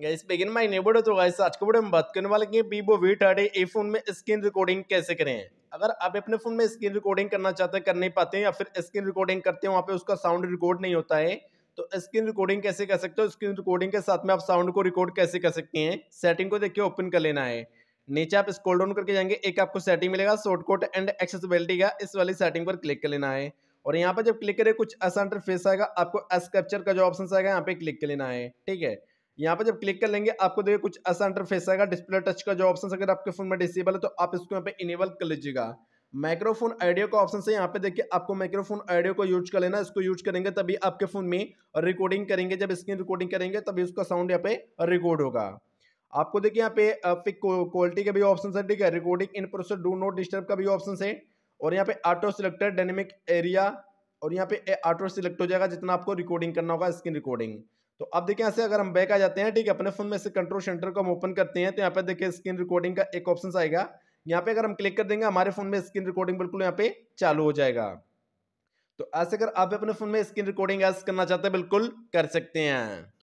gas begin my neighbour तो guys आज के वीडियो में बात करने वाले कि Vivo V thirty A phone में स्क्रीन रिकॉर्डिंग कैसे करें अगर आप अपने फोन में स्क्रीन रिकॉर्डिंग करना चाहते हैं कर नहीं पाते हैं या फिर स्क्रीन रिकॉर्डिंग करते हैं वहाँ पे उसका साउंड रिकॉर्ड नहीं होता है तो स्क्रीन रिकॉर्डिंग कैसे कर सकते हो स्क्रीन रिकॉर्डिंग के साथ में आप साउंड को रिकॉर्ड कैसे कर सकते हैं सेटिंग को देखिए ओपन कर लेना है नीचे आप स्क्रॉल डाउन करके जाएंगे एक आपको सेटिंग मिलेगा शॉर्टकट एंड एक्सेसिबिलिटी का इस वाली सेटिंग पर क्लिक कर लेना है और यहाँ पर जब क्लिक करें कुछ ऐसा इंटरफेस आएगा आपको एस कैप्चर का जो ऑप्शन आएगा यहाँ पे क्लिक कर लेना है ठीक है यहाँ पर जब क्लिक कर लेंगे आपको देखिए कुछ ऐसा इंटरफेस आएगा डिस्प्ले टच का जो ऑप्शन अगर आपके फोन में डिसेबल है तो आप इसको यहाँ पे इनेबल कर लीजिएगा माइक्रोफोन ऑडियो का ऑप्शन से यहाँ पे देखिए आपको माइक्रोफोन ऑडियो को यूज कर लेना इसको यूज करेंगे तभी आपके फोन में रिकॉर्डिंग करेंगे जब स्क्रीन रिकॉर्डिंग करेंगे तभी उसका साउंड यहाँ पे रिकॉर्ड होगा आपको देखिए यहाँ पे पिक क्वालिटी का भी ऑप्शन है ठीक है recording in process do not disturb का भी ऑप्शन है और यहाँ पे ऑटो सिलेक्टर डायनेमिक एरिया और यहाँ पे ऑटो सिलेक्ट हो जाएगा जितना आपको रिकॉर्डिंग करना होगा स्क्रीन रिकॉर्डिंग तो अब देखिए ऐसे अगर हम बैक आ जाते हैं ठीक है अपने फोन में से कंट्रोल सेंटर को हम ओपन करते हैं तो यहाँ पे देखिए स्क्रीन रिकॉर्डिंग का एक ऑप्शन आएगा यहाँ पे अगर हम क्लिक कर देंगे हमारे फोन में स्क्रीन रिकॉर्डिंग बिल्कुल यहाँ पे चालू हो जाएगा तो ऐसे अगर आप अपने फोन में स्क्रीन रिकॉर्डिंग ऐसा करना चाहते हैं बिल्कुल कर सकते हैं